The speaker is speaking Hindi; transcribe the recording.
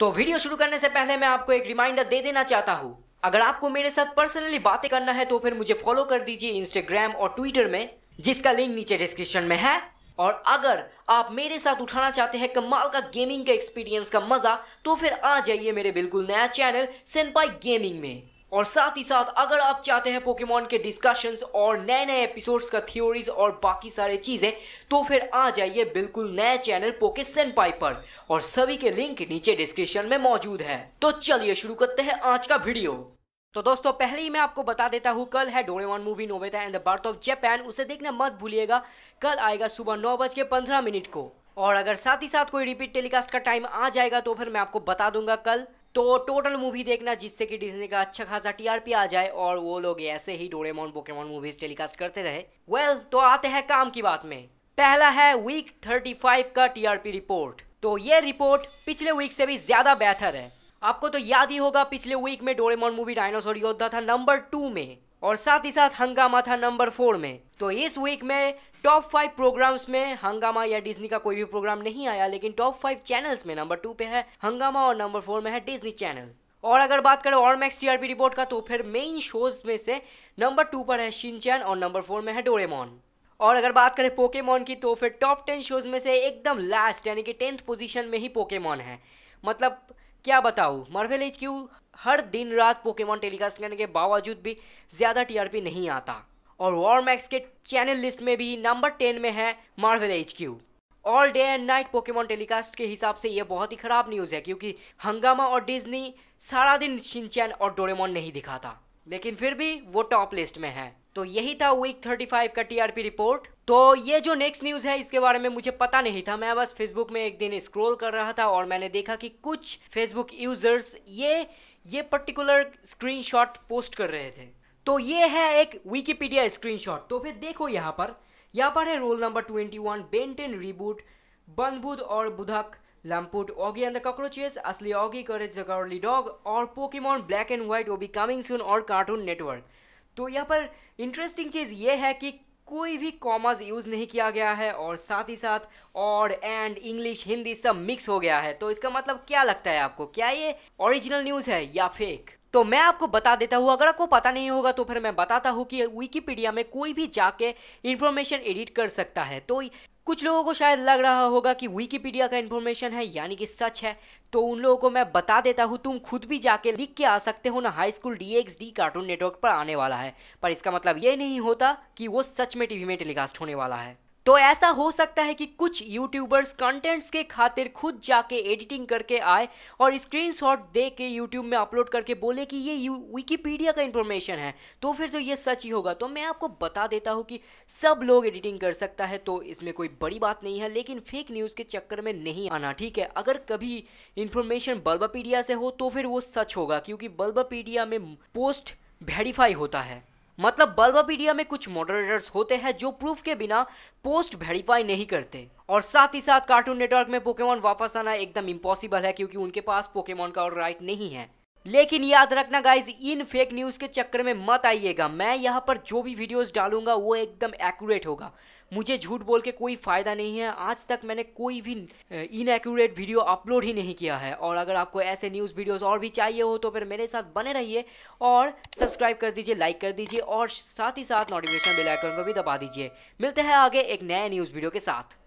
तो वीडियो शुरू करने से पहले मैं आपको एक रिमाइंडर दे देना चाहता हूँ अगर आपको मेरे साथ पर्सनली बातें करना है तो फिर मुझे फॉलो कर दीजिए इंस्टाग्राम और ट्विटर में जिसका लिंक नीचे डिस्क्रिप्शन में है और अगर आप मेरे साथ उठाना चाहते हैं कमाल का गेमिंग का एक्सपीरियंस का मजा तो फिर आ जाइए मेरे बिल्कुल नया चैनल सेनपाई गेमिंग में और साथ ही साथ अगर आप चाहते हैं पोकेमोन के डिस्कशंस और नए नए एपिसोड्स का थियोरीज और बाकी सारे चीज़ें तो फिर आ जाइए बिल्कुल नए चैनल पोके सेन पर और सभी के लिंक नीचे डिस्क्रिप्शन में मौजूद है तो चलिए शुरू करते हैं आज का वीडियो तो दोस्तों पहले ही मैं आपको बता देता हूँ कल है Doraemon movie Nobita and the birth of Japan उसे देखना मत भूलिएगा कल आएगा सुबह नौ बज के पंद्रह मिनट को और अगर साथ ही साथ कोई रिपीट टेलीकास्ट का टाइम आ जाएगा तो फिर मैं आपको बता दूंगा कल तो टोटल मूवी देखना जिससे कि डिज्नी का अच्छा खासा टीआरपी आ जाए और वो लोग ऐसे ही डोरेमोन पोकेमोन मूवीज टेलीकास्ट करते रहे वेल well, तो आते हैं काम की बात में पहला है वीक 35 का टीआरपी रिपोर्ट तो ये रिपोर्ट पिछले वीक से भी ज्यादा बेहतर है आपको तो याद ही होगा पिछले वीक में डोरेमोन मूवी डायनासोर योद्धा था नंबर टू में और साथ ही साथ हंगामा था नंबर फोर में तो इस वीक में टॉप फाइव प्रोग्राम्स में हंगामा या डिज्नी का कोई भी प्रोग्राम नहीं आया लेकिन टॉप फाइव चैनल्स में नंबर टू पे है हंगामा और नंबर फोर में है डिज्नी चैनल और अगर बात करें और मैक्स टीआरपी रिपोर्ट का तो फिर मेन शोज में से नंबर टू पर है शिनचैन और नंबर फोर में है डोरेमोन और अगर बात करें पोकेमॉन की तो फिर टॉप टेन शोज में से एकदम लास्ट यानी कि टेंथ पोजिशन में ही पोकेमॉन है मतलब क्या बताऊँ मार्वल एच क्यू हर दिन रात पोकेमॉन टेलीकास्ट करने के बावजूद भी ज़्यादा टीआरपी नहीं आता और वॉर मैक्स के चैनल लिस्ट में भी नंबर टेन में है Marvel H Q all day and night Pokemon telecast के हिसाब से ये बहुत ही ख़राब न्यूज़ है क्योंकि हंगामा और डिज्नी सारा दिन शिनचैन और डोरेमोन नहीं दिखाता लेकिन फिर भी वो टॉप लिस्ट में है तो यही था वीक 35 का टीआरपी रिपोर्ट तो ये जो नेक्स्ट न्यूज़ है इसके बारे में मुझे पता नहीं था मैं बस फेसबुक में एक दिन स्क्रॉल कर रहा था और मैंने देखा कि कुछ फेसबुक यूज़र्स ये ये पर्टिकुलर स्क्रीनशॉट पोस्ट कर रहे थे तो ये है एक विकीपीडिया स्क्रीनशॉट तो फिर देखो यहाँ पर यहाँ पर है roll number twenty one Ben Ten reboot Bandbudh और Budbak Lamput Oggy and the cockroaches असली Oggy Courage the girly dog और पोकेमॉन ब्लैक एंड व्हाइट वो बी कमिंग सुन और कार्टून नेटवर्क तो यहाँ पर इंटरेस्टिंग चीज़ ये है कि कोई भी कॉमर्स यूज़ नहीं किया गया है और साथ ही साथ और एंड इंग्लिश हिंदी सब मिक्स हो गया है तो इसका मतलब क्या लगता है आपको क्या ये ओरिजिनल न्यूज़ है या फेक तो मैं आपको बता देता हूँ अगर आपको पता नहीं होगा तो फिर मैं बताता हूँ कि विकीपीडिया में कोई भी जाके इन्फॉर्मेशन एडिट कर सकता है तो कुछ लोगों को शायद लग रहा होगा कि विकीपीडिया का इन्फॉर्मेशन है यानी कि सच है तो उन लोगों को मैं बता देता हूँ तुम खुद भी जाके लिख के आ सकते हो ना high school D Cartoon Network पर आने वाला है पर इसका मतलब ये नहीं होता कि वो सच में टीवी में टेलीकास्ट होने वाला है तो ऐसा हो सकता है कि कुछ यूट्यूबर्स कंटेंट्स के खातिर खुद जाके एडिटिंग करके आए और स्क्रीनशॉट दे के यूट्यूब में अपलोड करके बोले कि ये विकीपीडिया का इन्फॉर्मेशन है तो फिर तो ये सच ही होगा तो मैं आपको बता देता हूँ कि सब लोग एडिटिंग कर सकता है तो इसमें कोई बड़ी बात नहीं है लेकिन फेक न्यूज़ के चक्कर में नहीं आना ठीक है अगर कभी इन्फॉर्मेशन बल्बापीडिया से हो तो फिर वो सच होगा क्योंकि बल्बापीडिया में पोस्ट वेरीफाई होता है मतलब बल्बापीडिया में कुछ मॉडरेटर्स होते हैं जो प्रूफ के बिना पोस्ट वेरीफाई नहीं करते और साथ ही साथ कार्टून नेटवर्क में पोकेमॉन वापस आना एकदम इम्पॉसिबल है क्योंकि उनके पास पोकेमॉन का और राइट नहीं है लेकिन याद रखना गाइज इन फेक न्यूज़ के चक्कर में मत आइएगा मैं यहाँ पर जो भी वीडियोस डालूंगा वो एकदम एक्यूरेट होगा मुझे झूठ बोल के कोई फ़ायदा नहीं है आज तक मैंने कोई भी इनएक्यूरेट वीडियो अपलोड ही नहीं किया है और अगर आपको ऐसे न्यूज़ वीडियोस और भी चाहिए हो तो फिर मेरे साथ बने रहिए और सब्सक्राइब कर दीजिए लाइक कर दीजिए और साथ ही साथ नोटिफिकेशन बेल आइकन को भी दबा दीजिए मिलते हैं आगे एक नए न्यूज़ वीडियो के साथ